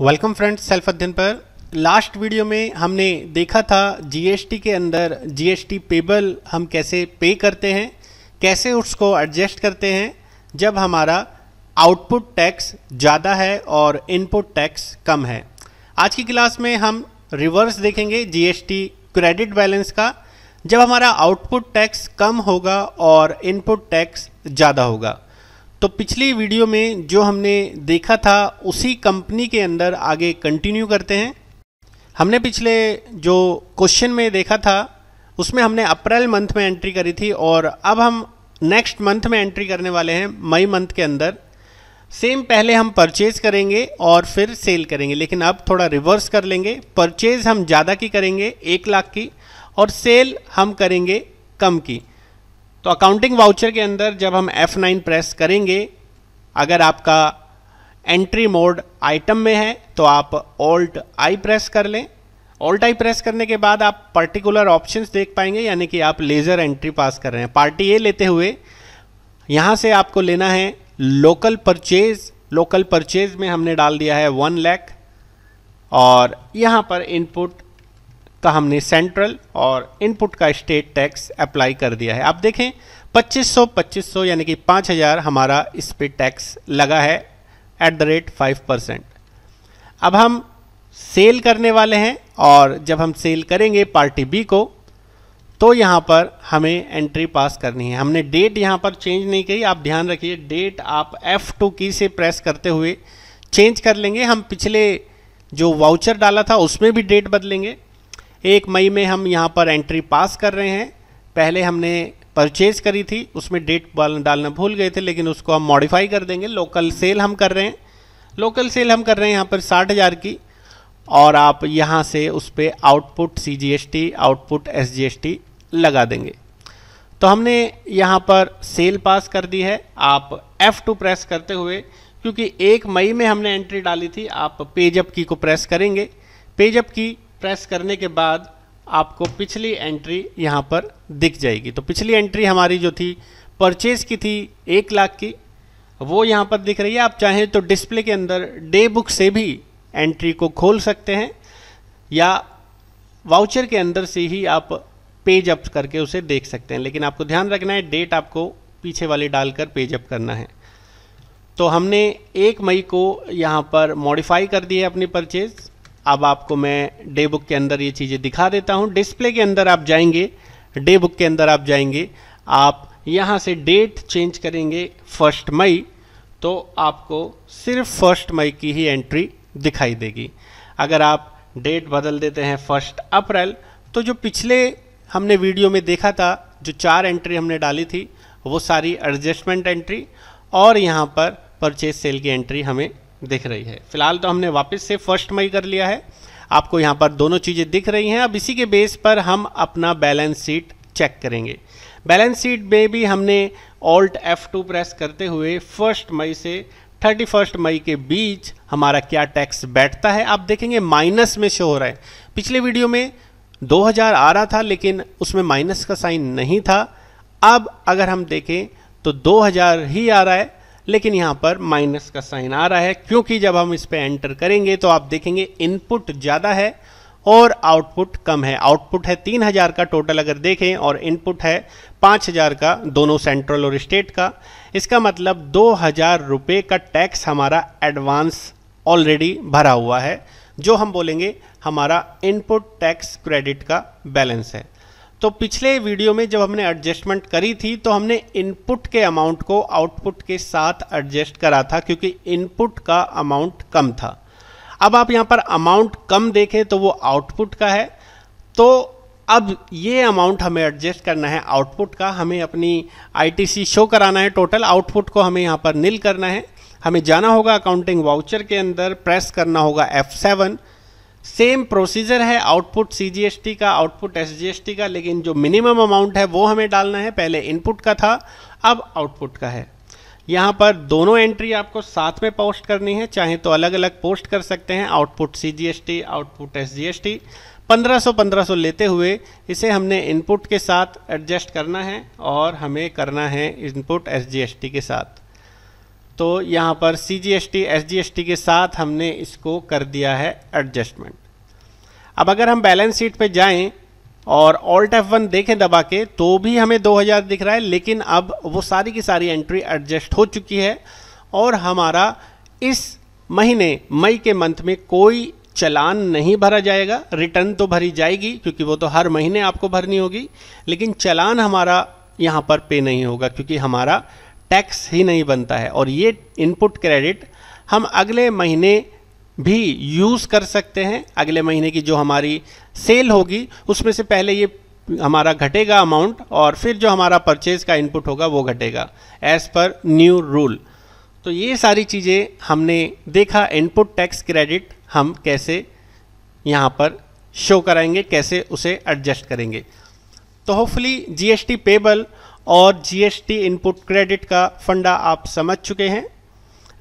welcome friends self अध्ययन पर last video में हमने देखा था जीएसटी के अंदर जीएसटी पेबल हम कैसे पे करते हैं कैसे उसको एडजस्ट करते हैं जब हमारा आउटपुट टैक्स ज़्यादा है और इनपुट टैक्स कम है आज की क्लास में हम रिवर्स देखेंगे जीएसटी क्रेडिट बैलेंस का जब हमारा आउटपुट टैक्स कम होगा और इनपुट टैक्स ज़्यादा होगा तो पिछली वीडियो में जो हमने देखा था उसी कंपनी के अंदर आगे कंटिन्यू करते हैं हमने पिछले जो क्वेश्चन में देखा था उसमें हमने अप्रैल मंथ में एंट्री करी थी और अब हम नेक्स्ट मंथ में एंट्री करने वाले हैं मई मंथ के अंदर सेम पहले हम परचेज़ करेंगे और फिर सेल करेंगे लेकिन अब थोड़ा रिवर्स कर लेंगे परचेज़ हम ज़्यादा की करेंगे एक लाख की और सेल हम करेंगे कम की तो अकाउंटिंग वाउचर के अंदर जब हम F9 प्रेस करेंगे अगर आपका एंट्री मोड आइटम में है तो आप ऑल्ट आई प्रेस कर लें ऑल्ट आई प्रेस करने के बाद आप पर्टिकुलर ऑप्शंस देख पाएंगे यानी कि आप लेज़र एंट्री पास कर रहे हैं पार्टी ए लेते हुए यहाँ से आपको लेना है लोकल परचेज लोकल परचेज में हमने डाल दिया है वन लैख और यहाँ पर इनपुट का हमने सेंट्रल और इनपुट का स्टेट टैक्स अप्लाई कर दिया है आप देखें 2500 2500 यानी कि 5000 हमारा इस पर टैक्स लगा है at the rate five percent अब हम सेल करने वाले हैं और जब हम सेल करेंगे पार्टी बी को तो यहाँ पर हमें एंट्री पास करनी है हमने डेट यहाँ पर चेंज नहीं की आप ध्यान रखिए डेट आप F2 की से प्रेस करते हुए चेंज कर लेंगे हम पिछले जो वाउचर डाला था उसमें भी डेट बदलेंगे एक मई में हम यहाँ पर एंट्री पास कर रहे हैं पहले हमने परचेज करी थी उसमें डेट डालना भूल गए थे लेकिन उसको हम मॉडिफाई कर देंगे लोकल सेल हम कर रहे हैं लोकल सेल हम कर रहे हैं यहाँ पर साठ हज़ार की और आप यहाँ से उस पर output C G S T output S G S T लगा देंगे तो हमने यहाँ पर सेल पास कर दी है आप F2 प्रेस करते हुए क्योंकि एक मई में हमने एंट्री डाली थी आप पेजअप की को प्रेस करेंगे पेजअप की प्रेस करने के बाद आपको पिछली एंट्री यहाँ पर दिख जाएगी तो पिछली एंट्री हमारी जो थी परचेज़ की थी एक लाख की वो यहाँ पर दिख रही है आप चाहें तो डिस्प्ले के अंदर डे बुक से भी एंट्री को खोल सकते हैं या वाउचर के अंदर से ही आप पेज अप करके उसे देख सकते हैं लेकिन आपको ध्यान रखना है डेट आपको पीछे वाले डालकर पेज अप करना है तो हमने एक मई को यहाँ पर मॉडिफाई कर दी है अपनी परचेज़ अब आपको मैं डे बुक के अंदर ये चीज़ें दिखा देता हूँ डिस्प्ले के अंदर आप जाएंगे डे बुक के अंदर आप जाएंगे आप यहाँ से डेट चेंज करेंगे फर्स्ट मई तो आपको सिर्फ फर्स्ट मई की ही एंट्री दिखाई देगी अगर आप डेट बदल देते हैं फर्स्ट अप्रैल तो जो पिछले हमने वीडियो में देखा था जो चार एंट्री हमने डाली थी वो सारी एडजस्टमेंट एंट्री और यहाँ पर परचेज सेल की एंट्री हमें दिख रही है फिलहाल तो हमने वापस से फर्स्ट मई कर लिया है आपको यहाँ पर दोनों चीज़ें दिख रही हैं अब इसी के बेस पर हम अपना बैलेंस शीट चेक करेंगे बैलेंस शीट में भी हमने ऑल्ट F2 प्रेस करते हुए फर्स्ट मई से थर्टी फर्स्ट मई के बीच हमारा क्या टैक्स बैठता है आप देखेंगे माइनस में शो हो रहा है पिछले वीडियो में 2000 आ रहा था लेकिन उसमें माइनस का साइन नहीं था अब अगर हम देखें तो 2000 ही आ रहा है लेकिन यहाँ पर माइनस का साइन आ रहा है क्योंकि जब हम इस पर एंटर करेंगे तो आप देखेंगे इनपुट ज़्यादा है और आउटपुट कम है आउटपुट है तीन हज़ार का टोटल अगर देखें और इनपुट है पाँच हज़ार का दोनों सेंट्रल और स्टेट का इसका मतलब दो हज़ार रुपये का टैक्स हमारा एडवांस ऑलरेडी भरा हुआ है जो हम बोलेंगे हमारा इनपुट टैक्स क्रेडिट का बैलेंस है तो पिछले वीडियो में जब हमने एडजस्टमेंट करी थी तो हमने इनपुट के अमाउंट को आउटपुट के साथ एडजस्ट करा था क्योंकि इनपुट का अमाउंट कम था अब आप यहाँ पर अमाउंट कम देखें तो वो आउटपुट का है तो अब ये अमाउंट हमें एडजस्ट करना है आउटपुट का हमें अपनी आईटीसी शो कराना है टोटल आउटपुट को हमें यहाँ पर नील करना है हमें जाना होगा अकाउंटिंग वाउचर के अंदर प्रेस करना होगा एफ़ सेम प्रोसीजर है आउटपुट सी का आउटपुट एस का लेकिन जो मिनिमम अमाउंट है वो हमें डालना है पहले इनपुट का था अब आउटपुट का है यहाँ पर दोनों एंट्री आपको साथ में पोस्ट करनी है चाहे तो अलग अलग पोस्ट कर सकते हैं आउटपुट टी आउटपुट एस 1500 1500 लेते हुए इसे हमने इनपुट के साथ एडजस्ट करना है और हमें करना है इनपुट टी के साथ तो यहाँ पर C G S T S G S T के साथ हमने इसको कर दिया है एडजस्टमेंट अब अगर हम बैलेंस शीट पे जाएं और ऑल्ट एफ वन देखें दबा के तो भी हमें 2000 दिख रहा है लेकिन अब वो सारी की सारी एंट्री एडजस्ट हो चुकी है और हमारा इस महीने मई के मंथ में कोई चलान नहीं भरा जाएगा रिटर्न तो भरी जाएगी क्योंकि वो तो हर महीने आपको भरनी होगी लेकिन चलान हमारा यहाँ पर पे नहीं होगा क्योंकि हमारा टैक्स ही नहीं बनता है और ये इनपुट क्रेडिट हम अगले महीने भी यूज़ कर सकते हैं अगले महीने की जो हमारी सेल होगी उसमें से पहले ये हमारा घटेगा अमाउंट और फिर जो हमारा परचेज का इनपुट होगा वो घटेगा एज़ पर न्यू रूल तो ये सारी चीज़ें हमने देखा इनपुट टैक्स क्रेडिट हम कैसे यहाँ पर शो कराएंगे कैसे उसे एडजस्ट करेंगे तो होपफुली जीएसटी पेबल और जीएसटी इनपुट क्रेडिट का फंडा आप समझ चुके हैं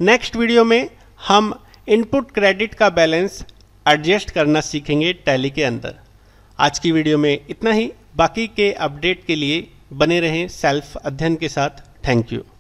नेक्स्ट वीडियो में हम इनपुट क्रेडिट का बैलेंस एडजस्ट करना सीखेंगे टैली के अंदर आज की वीडियो में इतना ही बाकी के अपडेट के लिए बने रहें सेल्फ अध्ययन के साथ थैंक यू